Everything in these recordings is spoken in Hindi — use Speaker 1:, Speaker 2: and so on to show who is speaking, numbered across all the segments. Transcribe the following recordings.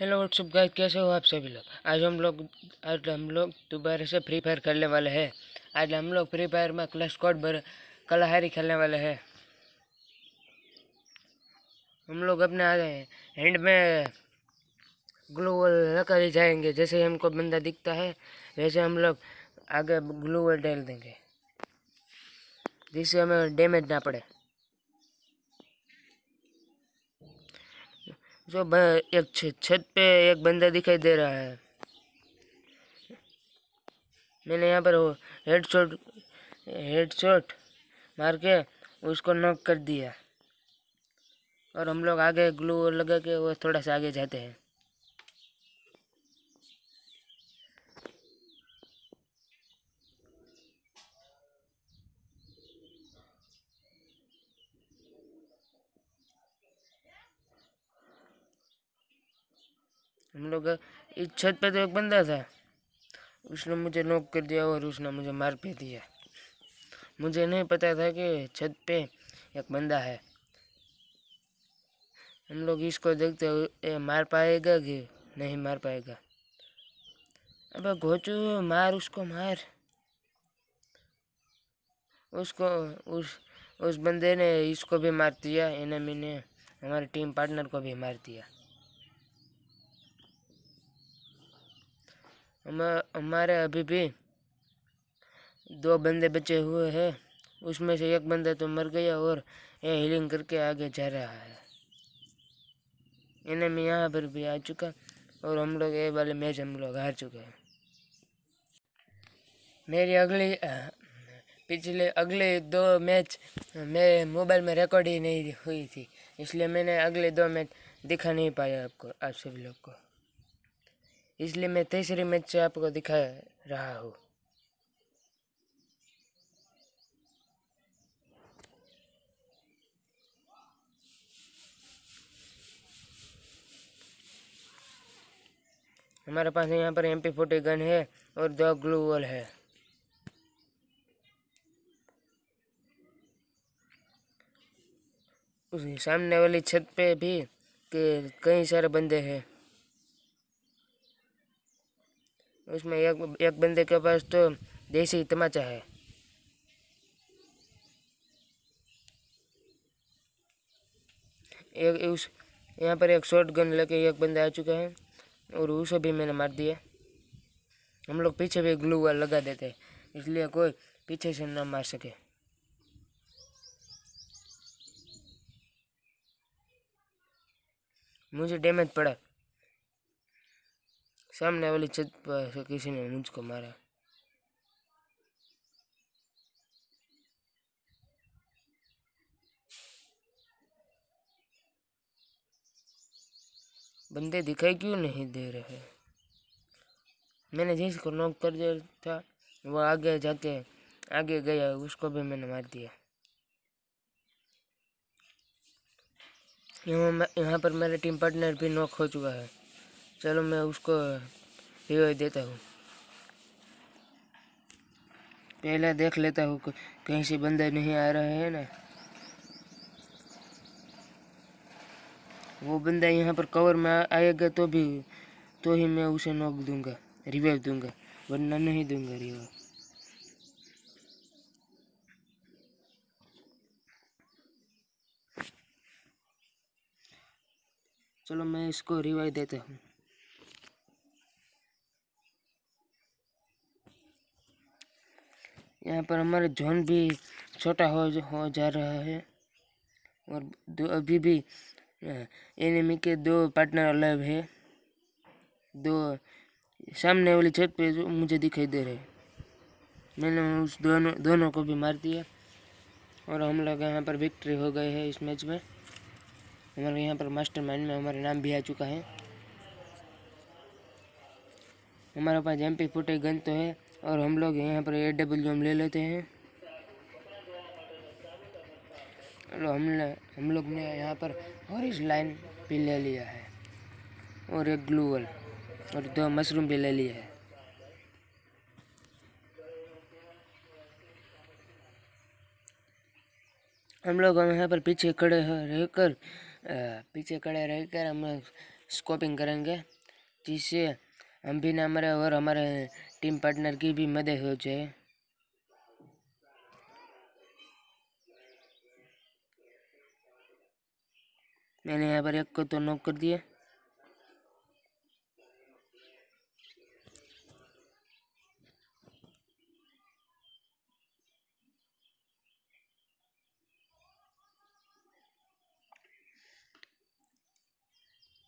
Speaker 1: हेलो व्हाट्सअप गाइस कैसे हो आप सभी लोग आज हम लोग आज हम लोग दोबारा से फ्री फायर खेलने वाले हैं आज हम लोग फ्री फायर में क्लस स्क्वाड भर कलाहारी खेलने वाले हैं हम लोग अपने आ गए हैंड में ग्लोबल लगा ही जाएंगे जैसे हमको बंदा दिखता है वैसे हम लोग आगे वॉल डाल देंगे जिससे हमें डैमेज ना पड़े जो एक छत पे एक बंदा दिखाई दे रहा है मैंने यहाँ पर हेड शॉट हेड शॉट मार के उसको नॉक कर दिया और हम लोग आगे ग्लू लगा के वो थोड़ा सा आगे जाते हैं हम लोग इस छत पे तो एक बंदा था उसने मुझे नोक कर दिया और उसने मुझे मार पे दिया मुझे नहीं पता था कि छत पे एक बंदा है हम लोग इसको देखते हुए मार पाएगा कि नहीं मार पाएगा अब घोचू मार उसको मार उसको उस उस बंदे ने इसको भी मार दिया इन्हें ने हमारे टीम पार्टनर को भी मार दिया हमारे अभी भी दो बंदे बचे हुए हैं उसमें से एक बंदा तो मर गया और ये हीलिंग करके आगे जा रहा है इन्हें मैं यहाँ पर भी आ चुका और हम लोग ये वाले मैच हम लोग हार चुके हैं मेरी अगली पिछले अगले दो मैच मेरे मोबाइल में रिकॉर्ड ही नहीं हुई थी इसलिए मैंने अगले दो मैच दिखा नहीं पाया आपको आप सभी लोग को इसलिए मैं तीसरे मैच से आपको दिखा रहा हूँ हमारे पास यहाँ पर एम पी फोर्टी गन है और दो ग्लू वॉल है सामने वाली छत पे भी के कई सारे बंदे हैं उसमें एक एक बंदे के पास तो देसी तमाचा है एक उस यहाँ पर एक शॉर्ट गन लेके एक बंदा आ चुका है और उसे भी मैंने मार दिया हम लोग पीछे भी ग्लू वाल लगा देते हैं इसलिए कोई पीछे से ना मार सके मुझे डैमेज पड़ा सामने वाली छत पर से किसी ने मुझको मारा बंदे दिखाई क्यों नहीं दे रहे मैंने जिसको नॉक कर दिया था वो आगे जाके आगे गया उसको भी मैंने मार दिया यहाँ पर मेरा टीम पार्टनर भी नॉक हो चुका है चलो मैं उसको देता हूँ पहले देख लेता हूँ कहीं से बंदा नहीं आ रहा है ना वो बंदा यहाँ पर कवर में आएगा तो भी तो ही मैं उसे नोक दूंगा रिवाइव दूंगा वरना नहीं दूंगा रिवाइव चलो मैं इसको रिवाइव देता हूँ यहाँ पर हमारा जोन भी छोटा हो हो जा रहा है और दो अभी भी एनिमी के दो पार्टनर अलग है दो सामने वाली छत पे जो मुझे दिखाई दे रहे मैंने उस दोनों दोनों को भी मार दिया और हम लोग यहाँ पर विक्ट्री हो गए हैं इस मैच में हमारे यहाँ पर मास्टरमाइंड में हमारा नाम भी आ चुका है हमारे पास एम पी फुटे गन तो है और हम लोग यहाँ पर ए डब्ल्यू हम ले लेते हैं और हम हम लोग ने यहाँ पर ऑरेंज लाइन भी ले लिया है और एक ग्लूवल और दो मशरूम भी ले लिया है हम लोग हम यहाँ पर पीछे खड़े रहकर पीछे खड़े रहकर हम स्कोपिंग करेंगे जिससे हम भी ना मरे और हमारे टीम पार्टनर की भी मदद हो जाए मैंने यहाँ पर एक को तो नोक कर दिया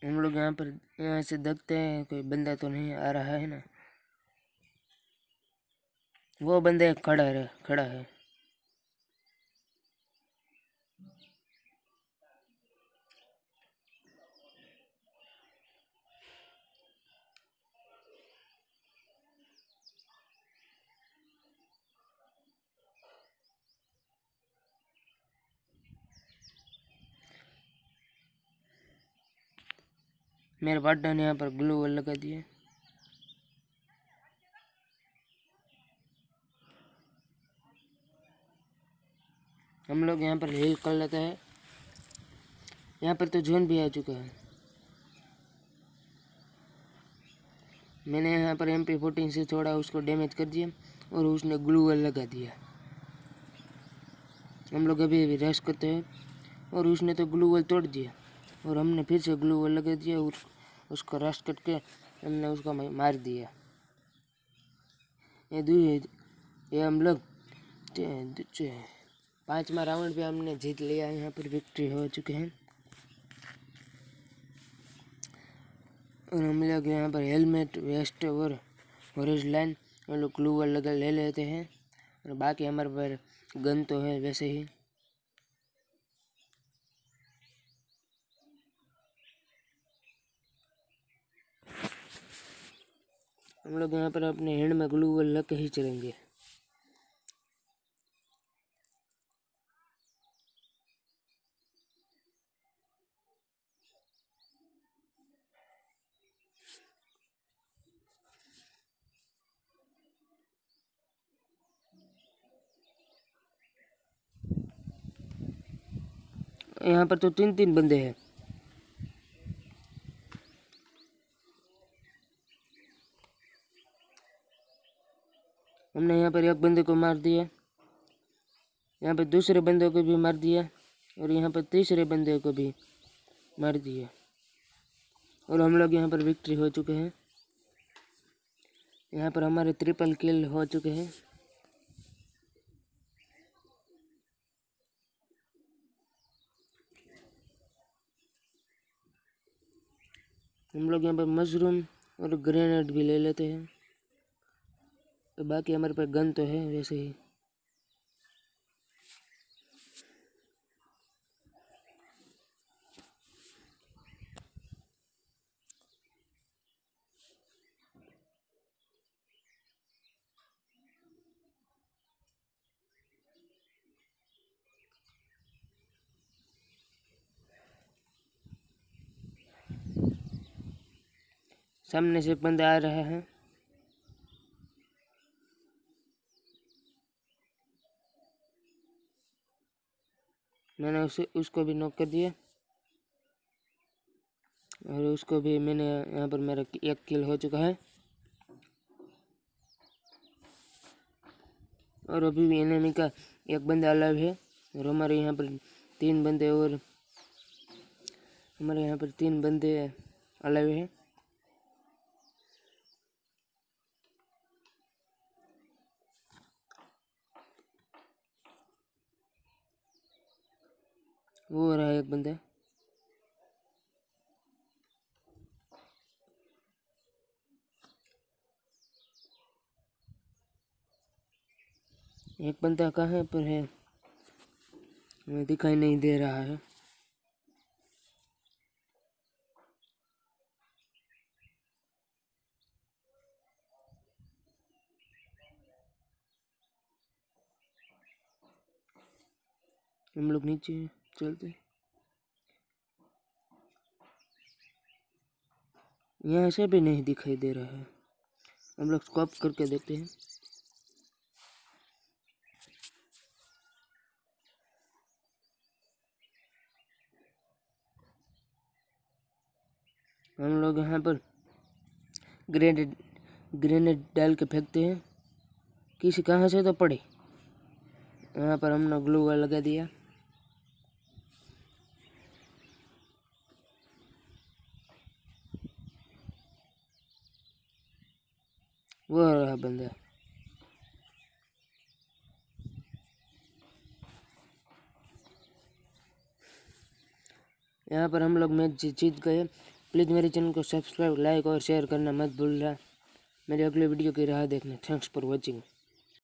Speaker 1: हम लोग यहाँ पर यहाँ से देखते हैं कोई बंदा तो नहीं आ रहा है ना वो बंदे खड़ा है खड़ा है मेरे बाडा ने यहाँ पर ग्लू वाल लगा दिया हम लोग यहाँ पर हील कर लेते हैं यहाँ पर तो जोन भी आ चुका है मैंने यहाँ पर एम पी फोर्टीन से थोड़ा उसको डैमेज कर दिया और उसने ग्लू वेल लगा दिया हम लोग अभी अभी रश करते हैं और उसने तो ग्लू वेल तोड़ दिया और हमने फिर से ग्लू वेल लगा दिया और उसको रश करके हमने उसको मार दिया ये दूर ये हम लोग पाँचवा राउंड भी हमने जीत लिया है यहाँ पर विक्ट्री हो चुके हैं और हम लोग यहाँ पर हेलमेट वेस्ट और ऑरेंज लाइन और लोग ग्लू लगा ले लेते हैं और बाकी हमारे पर गन तो है वैसे ही हम लोग यहाँ पर अपने हैंड में ग्लू वल लग के ही चलेंगे यहाँ पर तो तीन तीन बंदे हैं हमने यहाँ पर एक बंदे को मार दिया यहाँ पर दूसरे बंदे को भी मार दिया और यहाँ पर तीसरे बंदे को भी मार दिया और हम लोग यहाँ पर विक्ट्री हो चुके हैं यहाँ पर हमारे ट्रिपल किल हो चुके हैं हम लोग यहाँ पर मशरूम और ग्रेनेड भी ले लेते हैं तो बाकी हमारे पास गन तो है वैसे ही सामने से बंदे आ रहे हैं मैंने उसे उसको भी नॉक कर दिया और उसको भी मैंने यहाँ पर मेरा एक किल हो चुका है और अभी भी एनिमी का एक बंदा अलग है और हमारे यहाँ पर तीन बंदे और हमारे यहाँ पर तीन बंदे अलग हैं वो हो रहा है एक बंदा एक बंदा कहाँ पर है मैं दिखाई नहीं दे रहा है हम लोग नीचे हैं चलते यहाँ ऐसे भी नहीं दिखाई दे रहा है हम लोग स्कॉप करके देखते हैं हम लोग यहाँ पर ग्रेनेड ग्रेनेड डाल के फेंकते हैं किसी कहाँ से तो पड़े यहाँ पर हमने ग्लू लगा दिया वो रहा बंदा यहाँ पर हम लोग मैच जीत गए प्लीज़ मेरे चैनल को सब्सक्राइब लाइक और शेयर करना मत भूल रहा मेरी अगली वीडियो की राह देखना थैंक्स फॉर वॉचिंग